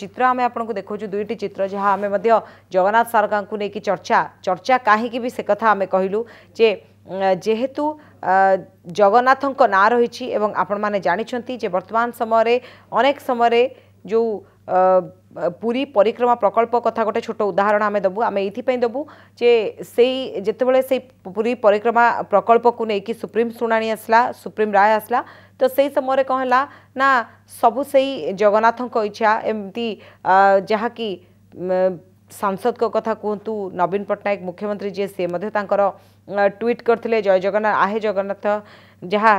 ଚିତ୍ର ଆମେ ଆପଣଙ୍କୁ ଦେଖାଉଛୁ ଦୁଇଟି ଚିତ୍ର ଯାହା ଆମେ ମଧ୍ୟ ଜଗନ୍ନାଥ ସରକାରଙ୍କୁ ନେଇକି ଚର୍ଚ୍ଚା ଚର୍ଚ୍ଚା କାହିଁକି ବି ସେ କଥା ଆମେ କହିଲୁ ଯେ ଯେହେତୁ ଜଗନ୍ନାଥଙ୍କ ନାଁ ରହିଛି ଏବଂ ଆପଣମାନେ ଜାଣିଛନ୍ତି ଯେ ବର୍ତ୍ତମାନ ସମୟରେ ଅନେକ ସମୟରେ ଯେଉଁ ପୁରୀ ପରିକ୍ରମା ପ୍ରକଳ୍ପ କଥା ଗୋଟେ ଛୋଟ ଉଦାହରଣ ଆମେ ଦେବୁ ଆମେ ଏଇଥିପାଇଁ ଦେବୁ ଯେ ସେଇ ଯେତେବେଳେ ସେଇ ପୁରୀ ପରିକ୍ରମା ପ୍ରକଳ୍ପକୁ ନେଇକି ସୁପ୍ରିମ୍ ଶୁଣାଣି ଆସିଲା ସୁପ୍ରିମ୍ ରାୟ ଆସିଲା ତ ସେଇ ସମୟରେ କ'ଣ ହେଲା ନା ସବୁ ସେଇ ଜଗନ୍ନାଥଙ୍କ ଇଚ୍ଛା ଏମିତି ଯାହାକି ସାଂସଦଙ୍କ କଥା କୁହନ୍ତୁ ନବୀନ ପଟ୍ଟନାୟକ ମୁଖ୍ୟମନ୍ତ୍ରୀ ଯିଏ ସିଏ ମଧ୍ୟ ତାଙ୍କର ଟ୍ୱିଟ୍ କରିଥିଲେ ଜୟ ଜଗନ୍ନାଥ ଆହେ ଜଗନ୍ନାଥ ଯାହା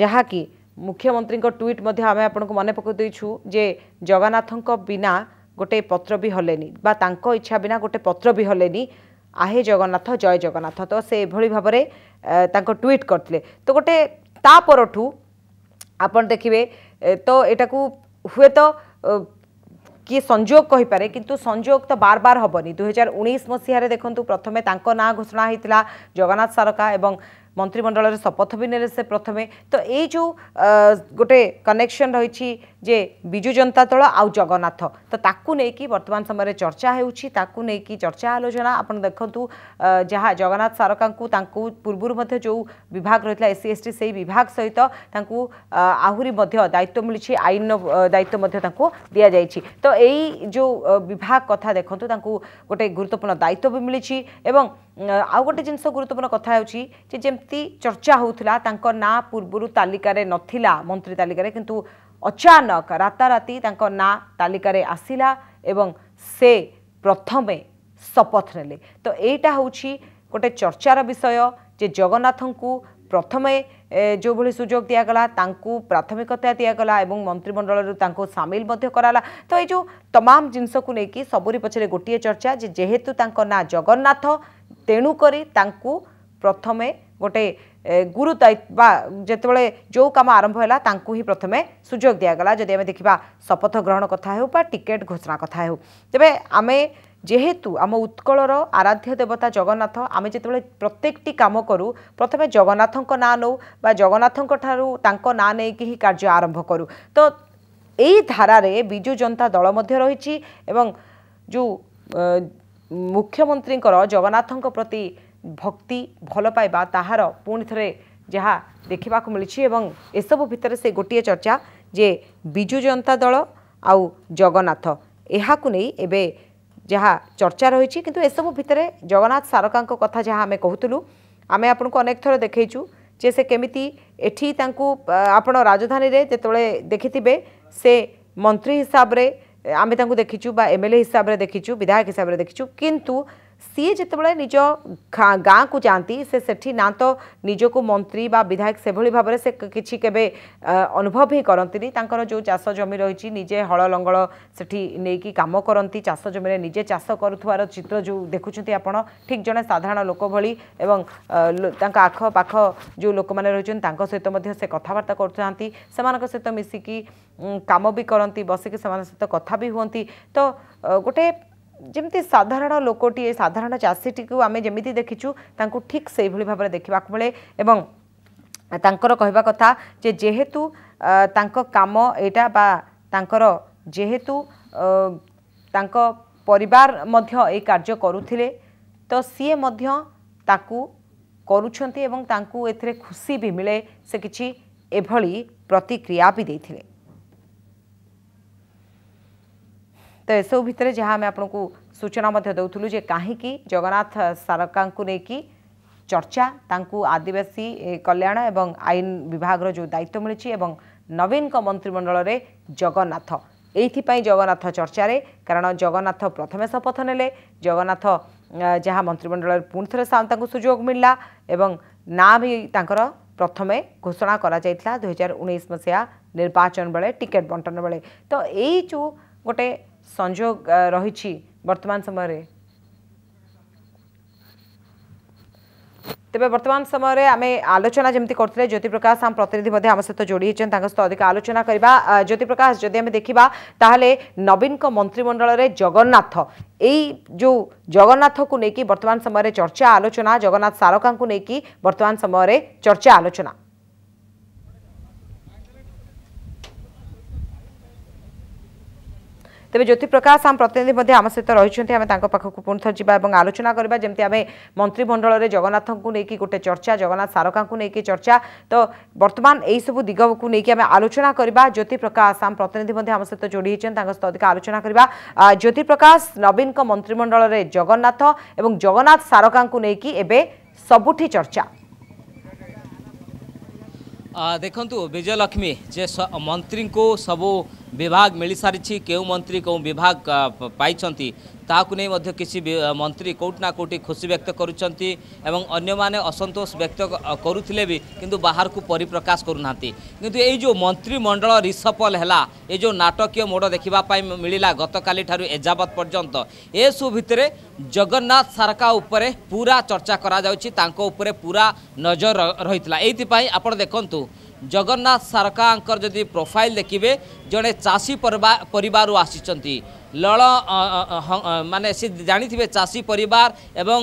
ଯାହାକି ମୁଖ୍ୟମନ୍ତ୍ରୀଙ୍କ ଟ୍ୱିଟ୍ ମଧ୍ୟ ଆମେ ଆପଣଙ୍କୁ ମନେ ପକାଇ ଦେଇଛୁ ଯେ ଜଗନ୍ନାଥଙ୍କ ବିନା ଗୋଟେ ପତ୍ର ବି ହଲେନି ବା ତାଙ୍କ ଇଚ୍ଛା ବିନା ଗୋଟେ ପତ୍ର ବି ହଲେନି ଆହେ ଜଗନ୍ନାଥ ଜୟ ଜଗନ୍ନାଥ ତ ସେ ଏଭଳି ଭାବରେ ତାଙ୍କ ଟ୍ୱିଟ୍ କରିଥିଲେ ତ ଗୋଟେ ତା ପରଠୁ ଆପଣ ଦେଖିବେ ତ ଏଟାକୁ ହୁଏତ କିଏ ସଂଯୋଗ କହିପାରେ କିନ୍ତୁ ସଂଯୋଗ ତ ବାର ବାର ହେବନି ଦୁଇହଜାର ଉଣେଇଶ ମସିହାରେ ଦେଖନ୍ତୁ ପ୍ରଥମେ ତାଙ୍କ ନାଁ ଘୋଷଣା ହୋଇଥିଲା ଜଗନ୍ନାଥ ସାରକା ଏବଂ ମନ୍ତ୍ରିମଣ୍ଡଳର ଶପଥ ବି ନେଲେ ସେ ପ୍ରଥମେ ତ ଏଇ ଯେଉଁ ଗୋଟେ କନେକ୍ସନ୍ ରହିଛି ଯେ ବିଜୁ ଜନତା ଦଳ ଆଉ ଜଗନ୍ନାଥ ତ ତାକୁ ନେଇକି ବର୍ତ୍ତମାନ ସମୟରେ ଚର୍ଚ୍ଚା ହେଉଛି ତାକୁ ନେଇକି ଚର୍ଚ୍ଚା ଆଲୋଚନା ଆପଣ ଦେଖନ୍ତୁ ଯାହା ଜଗନ୍ନାଥ ସାରକାଙ୍କୁ ତାଙ୍କୁ ପୂର୍ବରୁ ମଧ୍ୟ ଯେଉଁ ବିଭାଗ ରହିଥିଲା ଏସ୍ସି ଏସ୍ଟି ସେହି ବିଭାଗ ସହିତ ତାଙ୍କୁ ଆହୁରି ମଧ୍ୟ ଦାୟିତ୍ୱ ମିଳିଛି ଆଇନର ଦାୟିତ୍ୱ ମଧ୍ୟ ତାଙ୍କୁ ଦିଆଯାଇଛି ତ ଏଇ ଯେଉଁ ବିଭାଗ କଥା ଦେଖନ୍ତୁ ତାଙ୍କୁ ଗୋଟେ ଗୁରୁତ୍ୱପୂର୍ଣ୍ଣ ଦାୟିତ୍ୱ ବି ମିଳିଛି ଏବଂ ଆଉ ଗୋଟେ ଜିନିଷ ଗୁରୁତ୍ୱପୂର୍ଣ୍ଣ କଥା ହେଉଛି ଯେ ଯେମିତି ଚର୍ଚ୍ଚା ହେଉଥିଲା ତାଙ୍କ ନାଁ ପୂର୍ବରୁ ତାଲିକାରେ ନଥିଲା ମନ୍ତ୍ରୀ ତାଲିକାରେ କିନ୍ତୁ ଅଚାନକ ରାତାରାତି ତାଙ୍କ ନାଁ ତାଲିକାରେ ଆସିଲା ଏବଂ ସେ ପ୍ରଥମେ ଶପଥ ନେଲେ ତ ଏଇଟା ହେଉଛି ଗୋଟେ ଚର୍ଚ୍ଚାର ବିଷୟ ଯେ ଜଗନ୍ନାଥଙ୍କୁ ପ୍ରଥମେ ଯେଉଁଭଳି ସୁଯୋଗ ଦିଆଗଲା ତାଙ୍କୁ ପ୍ରାଥମିକତା ଦିଆଗଲା ଏବଂ ମନ୍ତ୍ରିମଣ୍ଡଳରୁ ତାଙ୍କୁ ସାମିଲ ମଧ୍ୟ କରାଗଲା ତ ଏଇ ଯେଉଁ ତମାମ ଜିନିଷକୁ ନେଇକି ସବୁରି ପଛରେ ଗୋଟିଏ ଚର୍ଚ୍ଚା ଯେହେତୁ ତାଙ୍କ ନାଁ ଜଗନ୍ନାଥ তেণুকরি তাঁকু প্রথমে গোটে গুরু বা যেতবে যে কাম আরম্ভ হল তাঁকু হি প্রথমে সুযোগ দিয়াগলা যদি আমি দেখিবা শপথ গ্রহণ কথা হেউ বা টিকেট ঘোষণা কথা হেউ তবে আমি যেহেতু আম উৎকলর আরাধ্য দেবতা জগন্নাথ আমি যেতবে প্রত্যেকটি কাম করু প্রথমে জগন্নাথক না নৌ বা জগন্নাথক ঠারু তাঁক না নেইকি হি কার্য আরম্ভ করু তো এই ধারারে বিজু জনতা দল মধ্যে রয়েছে এবং যে ମୁଖ୍ୟମନ୍ତ୍ରୀଙ୍କର ଜଗନ୍ନାଥଙ୍କ ପ୍ରତି ଭକ୍ତି ଭଲ ପାଇବା ତାହାର ପୁଣି ଥରେ ଯାହା ଦେଖିବାକୁ ମିଳିଛି ଏବଂ ଏସବୁ ଭିତରେ ସେ ଗୋଟିଏ ଚର୍ଚ୍ଚା ଯେ ବିଜୁ ଜନତା ଦଳ ଆଉ ଜଗନ୍ନାଥ ଏହାକୁ ନେଇ ଏବେ ଯାହା ଚର୍ଚ୍ଚା ରହିଛି କିନ୍ତୁ ଏସବୁ ଭିତରେ ଜଗନ୍ନାଥ ସାରକାଙ୍କ କଥା ଯାହା ଆମେ କହୁଥିଲୁ ଆମେ ଆପଣଙ୍କୁ ଅନେକ ଥର ଦେଖେଇଛୁ ଯେ ସେ କେମିତି ଏଠି ତାଙ୍କୁ ଆପଣ ରାଜଧାନୀରେ ଯେତେବେଳେ ଦେଖିଥିବେ ସେ ମନ୍ତ୍ରୀ ହିସାବରେ आम देखीचु एमएलए हिसाब से देखीचु विधायक हिसाब से देखीचु किंतु ସିଏ ଯେତେବେଳେ ନିଜ ଗାଁକୁ ଯାଆନ୍ତି ସେ ସେଠି ନା ତ ନିଜକୁ ମନ୍ତ୍ରୀ ବା ବିଧାୟକ ସେଭଳି ଭାବରେ ସେ କିଛି କେବେ ଅନୁଭବ ହିଁ କରନ୍ତିନି ତାଙ୍କର ଯେଉଁ ଚାଷ ଜମି ରହିଛି ନିଜେ ହଳ ଲଙ୍ଗଳ ସେଠି ନେଇକି କାମ କରନ୍ତି ଚାଷ ଜମିରେ ନିଜେ ଚାଷ କରୁଥିବାର ଚିତ୍ର ଯେଉଁ ଦେଖୁଛନ୍ତି ଆପଣ ଠିକ୍ ଜଣେ ସାଧାରଣ ଲୋକ ଭଳି ଏବଂ ତାଙ୍କ ଆଖପାଖ ଯେଉଁ ଲୋକମାନେ ରହିଛନ୍ତି ତାଙ୍କ ସହିତ ମଧ୍ୟ ସେ କଥାବାର୍ତ୍ତା କରୁଥାନ୍ତି ସେମାନଙ୍କ ସହିତ ମିଶିକି କାମ ବି କରନ୍ତି ବସିକି ସେମାନଙ୍କ ସହିତ କଥା ବି ହୁଅନ୍ତି ତ ଗୋଟେ ଯେମିତି ସାଧାରଣ ଲୋକଟିଏ ସାଧାରଣ ଚାଷୀଟିକୁ ଆମେ ଯେମିତି ଦେଖିଛୁ ତାଙ୍କୁ ଠିକ୍ ସେଇଭଳି ଭାବରେ ଦେଖିବାକୁ ମିଳେ ଏବଂ ତାଙ୍କର କହିବା କଥା ଯେ ଯେହେତୁ ତାଙ୍କ କାମ ଏଇଟା ବା ତାଙ୍କର ଯେହେତୁ ତାଙ୍କ ପରିବାର ମଧ୍ୟ ଏଇ କାର୍ଯ୍ୟ କରୁଥିଲେ ତ ସିଏ ମଧ୍ୟ ତାକୁ କରୁଛନ୍ତି ଏବଂ ତାଙ୍କୁ ଏଥିରେ ଖୁସି ବି ମିଳେ ସେ କିଛି ଏଭଳି ପ୍ରତିକ୍ରିୟା ବି ଦେଇଥିଲେ ତ ଏସବୁ ଭିତରେ ଯାହା ଆମେ ଆପଣଙ୍କୁ ସୂଚନା ମଧ୍ୟ ଦେଉଥିଲୁ ଯେ କାହିଁକି ଜଗନ୍ନାଥ ସାରକାଙ୍କୁ ନେଇକି ଚର୍ଚ୍ଚା ତାଙ୍କୁ ଆଦିବାସୀ କଲ୍ୟାଣ ଏବଂ ଆଇନ ବିଭାଗର ଯେଉଁ ଦାୟିତ୍ୱ ମିଳିଛି ଏବଂ ନବୀନଙ୍କ ମନ୍ତ୍ରିମଣ୍ଡଳରେ ଜଗନ୍ନାଥ ଏଇଥିପାଇଁ ଜଗନ୍ନାଥ ଚର୍ଚ୍ଚାରେ କାରଣ ଜଗନ୍ନାଥ ପ୍ରଥମେ ଶପଥ ନେଲେ ଜଗନ୍ନାଥ ଯାହା ମନ୍ତ୍ରିମଣ୍ଡଳରେ ପୁଣି ଥରେ ତାଙ୍କୁ ସୁଯୋଗ ମିଳିଲା ଏବଂ ନାଁ ବି ତାଙ୍କର ପ୍ରଥମେ ଘୋଷଣା କରାଯାଇଥିଲା ଦୁଇହଜାର ଉଣେଇଶ ମସିହା ନିର୍ବାଚନ ବେଳେ ଟିକେଟ୍ ବଣ୍ଟନ ବେଳେ ତ ଏଇ ଯେଉଁ ଗୋଟେ संजोग रही वर्तमान समय रे तेरे वर्तमान समय रे आम आलोचना जमी करते ज्योतिप्रकाश आम प्रतिनिधि आम सहित जोड़ी सहित अधिक आलोचना करवा ज्योतिप्रकाश जदि देखा तेल नवीन मंत्रिमंडल जगन्नाथ यो जगन्नाथ को लेकिन वर्तमान समय रे चर्चा आलोचना जगन्नाथ सारका को लेकिन वर्तमान समय रे चर्चा आलोचना ତେବେ ଜ୍ୟୋତିପ୍ରକାଶ ଆମ ପ୍ରତିନିଧି ମଧ୍ୟ ଆମ ସହିତ ରହିଛନ୍ତି ଆମେ ତାଙ୍କ ପାଖକୁ ପୁଣି ଥରେ ଯିବା ଏବଂ ଆଲୋଚନା କରିବା ଯେମିତି ଆମେ ମନ୍ତ୍ରିମଣ୍ଡଳରେ ଜଗନ୍ନାଥଙ୍କୁ ନେଇକି ଗୋଟେ ଚର୍ଚ୍ଚା ଜଗନ୍ନାଥ ସାରକାଙ୍କୁ ନେଇକି ଚର୍ଚ୍ଚା ତ ବର୍ତ୍ତମାନ ଏହିସବୁ ଦିଗକୁ ନେଇକି ଆମେ ଆଲୋଚନା କରିବା ଜ୍ୟୋତିପ୍ରକାଶ ଆମ ପ୍ରତିନିଧି ମଧ୍ୟ ଆମ ସହିତ ଯୋଡ଼ି ହୋଇଛନ୍ତି ତାଙ୍କ ସହିତ ଅଧିକ ଆଲୋଚନା କରିବା ଜ୍ୟୋତିପ୍ରକାଶ ନବୀନଙ୍କ ମନ୍ତ୍ରିମଣ୍ଡଳରେ ଜଗନ୍ନାଥ ଏବଂ ଜଗନ୍ନାଥ ସାରକାଙ୍କୁ ନେଇକି ଏବେ ସବୁଠି ଚର୍ଚ୍ଚା ଦେଖନ୍ତୁ ବିଜୟଲକ୍ଷ୍ମୀ ଯେ ମନ୍ତ୍ରୀଙ୍କୁ ସବୁ विभाग मिल सारी के मंत्री के विभाग पाई ता किसी मंत्री कौटना कौटि खुशी व्यक्त करसतोष व्यक्त करुले भी कि बाहर को परिप्रकाश करूना कि जो मंत्रिमंडल रिसफल है ये जो नाटक मोड़ देखापी मिलला गत काली एजावत पर्यटन ए सब भितर जगन्नाथ सारका उपर पूरा चर्चा कराऊपर नजर रही है यहीपाई आप देखु जगन्नाथ सारका जदि प्रोफाइल देखिए ଜଣେ ଚାଷୀ ପରିବାରରୁ ଆସିଛନ୍ତି ଲଳ ମାନେ ସେ ଜାଣିଥିବେ ଚାଷୀ ପରିବାର ଏବଂ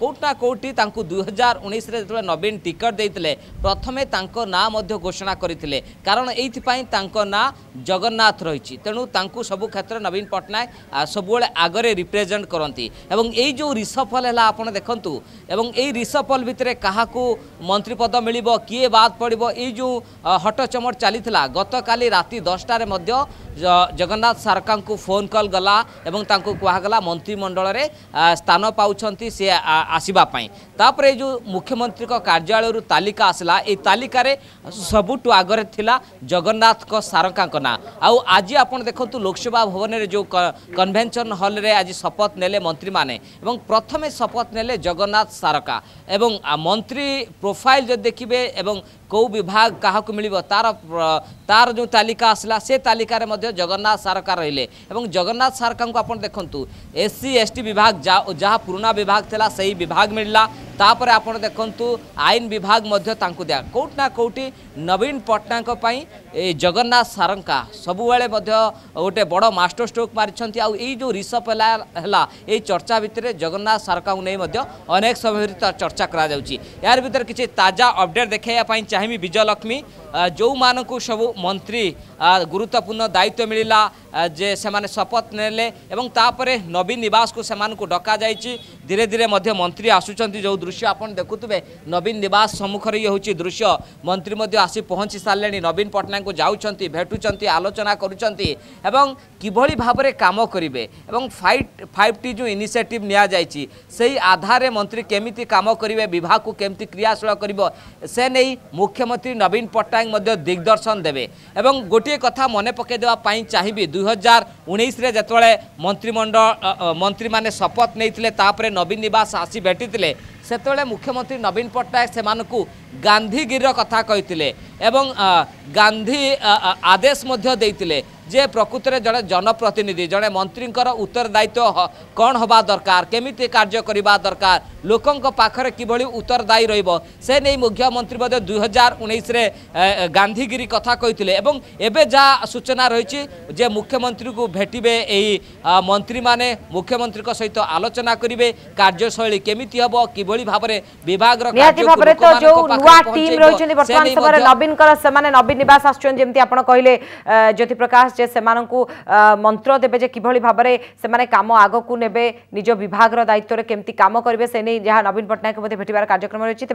କେଉଁଠି ନା କେଉଁଠି ତାଙ୍କୁ ଦୁଇହଜାର ଉଣେଇଶରେ ଯେତେବେଳେ ନବୀନ ଟିକେଟ୍ ଦେଇଥିଲେ ପ୍ରଥମେ ତାଙ୍କ ନାଁ ମଧ୍ୟ ଘୋଷଣା କରିଥିଲେ କାରଣ ଏଇଥିପାଇଁ ତାଙ୍କ ନାଁ ଜଗନ୍ନାଥ ରହିଛି ତେଣୁ ତାଙ୍କୁ ସବୁ କ୍ଷେତ୍ରରେ ନବୀନ ପଟ୍ଟନାୟକ ସବୁବେଳେ ଆଗରେ ରିପ୍ରେଜେଣ୍ଟ କରନ୍ତି ଏବଂ ଏଇ ଯେଉଁ ରିସଫଲ ହେଲା ଆପଣ ଦେଖନ୍ତୁ ଏବଂ ଏଇ ରିସଫଲ ଭିତରେ କାହାକୁ ମନ୍ତ୍ରୀ ପଦ ମିଳିବ କିଏ ବାଦ ପଡ଼ିବ ଏଇ ଯେଉଁ ହଟଚମଟ ଚାଲିଥିଲା ଗତକାଲି ରାତି ଦଶଟାରେ ଅବସ୍ଥାରେ ମଧ୍ୟ ଜଗନ୍ନାଥ ସାରକାଙ୍କୁ ଫୋନ୍ କଲ୍ ଗଲା ଏବଂ ତାଙ୍କୁ କୁହାଗଲା ମନ୍ତ୍ରିମଣ୍ଡଳରେ ସ୍ଥାନ ପାଉଛନ୍ତି ସେ ଆସିବା ପାଇଁ ତାପରେ ଏ ଯେଉଁ ମୁଖ୍ୟମନ୍ତ୍ରୀଙ୍କ କାର୍ଯ୍ୟାଳୟରୁ ତାଲିକା ଆସିଲା ଏହି ତାଲିକାରେ ସବୁଠୁ ଆଗରେ ଥିଲା ଜଗନ୍ନାଥଙ୍କ ସାରକାଙ୍କ ନାଁ ଆଉ ଆଜି ଆପଣ ଦେଖନ୍ତୁ ଲୋକସଭା ଭବନରେ ଯେଉଁ କନଭେନସନ୍ ହଲ୍ରେ ଆଜି ଶପଥ ନେଲେ ମନ୍ତ୍ରୀମାନେ ଏବଂ ପ୍ରଥମେ ଶପଥ ନେଲେ ଜଗନ୍ନାଥ ସାରକା ଏବଂ ମନ୍ତ୍ରୀ ପ୍ରୋଫାଇଲ୍ ଯଦି ଦେଖିବେ ଏବଂ କେଉଁ ବିଭାଗ କାହାକୁ ମିଳିବ ତାର ତାର ଯେଉଁ ତାଲିକା ଆସିଲା ସେ ସେ ତାଲିକାରେ ମଧ୍ୟ ଜଗନ୍ନାଥ ସାରକା ରହିଲେ ଏବଂ ଜଗନ୍ନାଥ ସାରକାଙ୍କୁ ଆପଣ ଦେଖନ୍ତୁ ଏସ୍ ସି ଏସ୍ ଟି ବିଭାଗ ଯାହା ପୁରୁଣା ବିଭାଗ ଥିଲା ସେହି ବିଭାଗ ମିଳିଲା ତାପରେ ଆପଣ ଦେଖନ୍ତୁ ଆଇନ ବିଭାଗ ମଧ୍ୟ ତାଙ୍କୁ ଦିଆ କେଉଁଠି ନା କେଉଁଠି ନବୀନ ପଟ୍ଟନାୟକଙ୍କ ପାଇଁ ଏ ଜଗନ୍ନାଥ ସାରଙ୍କା ସବୁବେଳେ ମଧ୍ୟ ଗୋଟେ ବଡ଼ ମାଷ୍ଟର ଷ୍ଟ୍ରୋକ୍ ମାରିଛନ୍ତି ଆଉ ଏଇ ଯେଉଁ ରିସପ୍ ହେଲା ହେଲା ଏଇ ଚର୍ଚ୍ଚା ଭିତରେ ଜଗନ୍ନାଥ ସାରକାଙ୍କୁ ନେଇ ମଧ୍ୟ ଅନେକ ସମୟ ଭିତରେ ଚର୍ଚ୍ଚା କରାଯାଉଛି ଏହାର ଭିତରେ କିଛି ତାଜା ଅପଡେଟ୍ ଦେଖାଇବା ପାଇଁ ଚାହିଁବି ବିଜୟଲକ୍ଷ୍ମୀ ଯେଉଁମାନଙ୍କୁ ସବୁ ମନ୍ତ୍ରୀ ଗୁରୁ গুরুত্বপূর্ণ দায়িত্ব মিলিলা যে সেমানে শপথ নেলে এবং তাপরে নবীন নিবাসকে সেমানকু ডকা যাইছি ধীরে ধীরে মধ্য মন্ত্রী আসুচার যে দৃশ্য আপনার দেখুবে নবীন নিবাস সম্মুখের ইয়ে হচ্ছে দৃশ্য মন্ত্রী মধ্যে আসি পৌঁছি সারে নবীন পট্টনাক যাচ্ছেন ভেটুচার আলোচনা করছেন এবং কিভাবে ভাবে কাম করবে এবং ফাইট ফাইভ টি যে ইনিসিয়েটিভ নিয়া যাই সেই আধারে মন্ত্রী কমিটি কাম করবে বিভাগকে কমিটি ক্রিয়াশীল করব সে নেই মুখ্যমন্ত্রী নবীন পট্টনাক দিগদর্শন দেবে এবং গোটিয়ে কথা মনে পকাই দেওয়া চাহিবি দুই হাজার উনিশে যেতবে মন্ত্রিমণ্ডল মন্ত্রী মানে শপথ নিয়ে তাপরে নবীন নিবাস আসি ভেটিলে সেতবে মুখ্যমন্ত্রী নবীন পট্টনাক সে গান্ধীগিরির কথা কে এবং গান্ধী আদেশ মধ্যে যে প্রকৃতরে জন জনপ্রতিনিধি জন মন্ত্রীঙ্কর উত্তরদায়িত্ব কণ হওয়া দরকার কেমিতি কার্য করা দরকার লোক পাখে কিভাবে উত্তরদায়ী রহব সে নিয়ে মুখ্যমন্ত্রী মধ্যে দুই হাজার উনিশে গান্ধীগিরি কথা কে এবং এবে যা সূচনা রয়েছে যে মুখ্যমন্ত্রী ভেটবে এই মন্ত্রী মানে মুখ্যমন্ত্রী সহ আলোচনা করবে কার্যশৈলী কেমিতি হব কিভাবে ভাবে বিভাগ নবীন নবীন নিবাস আসছেন যেমন আপনার কহিলেন জ্যোতিপ্রকাশ যে সে মন্ত্র দেবে যে কিভাবে ভাবে সে কাম আগকু নেবে নিজ বিভাগর দায়িত্বরে কেমতি কাম করবে সে নিয়ে যা নবীন পট্টনাক ভেটবার কার্যক্রম রয়েছে তবে